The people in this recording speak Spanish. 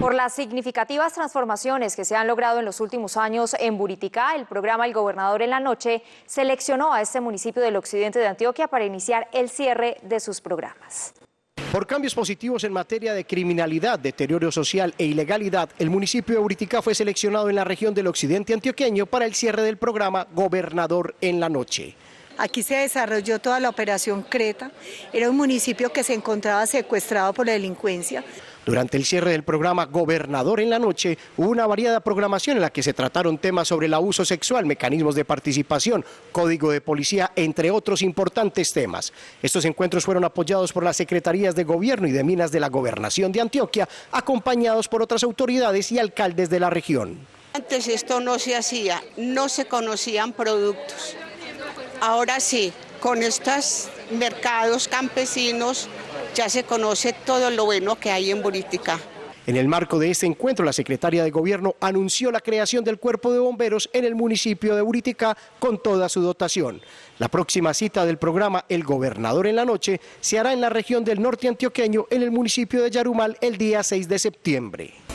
Por las significativas transformaciones que se han logrado en los últimos años en Buriticá, el programa El Gobernador en la Noche seleccionó a este municipio del occidente de Antioquia para iniciar el cierre de sus programas. Por cambios positivos en materia de criminalidad, deterioro social e ilegalidad, el municipio de Buritica fue seleccionado en la región del occidente antioqueño para el cierre del programa Gobernador en la Noche. Aquí se desarrolló toda la operación Creta. Era un municipio que se encontraba secuestrado por la delincuencia. Durante el cierre del programa Gobernador en la Noche, hubo una variada programación en la que se trataron temas sobre el abuso sexual, mecanismos de participación, código de policía, entre otros importantes temas. Estos encuentros fueron apoyados por las secretarías de Gobierno y de Minas de la Gobernación de Antioquia, acompañados por otras autoridades y alcaldes de la región. Antes esto no se hacía, no se conocían productos. Ahora sí, con estos mercados campesinos ya se conoce todo lo bueno que hay en Buritica. En el marco de este encuentro, la secretaria de Gobierno anunció la creación del Cuerpo de Bomberos en el municipio de Buritica con toda su dotación. La próxima cita del programa El Gobernador en la Noche se hará en la región del norte antioqueño, en el municipio de Yarumal, el día 6 de septiembre.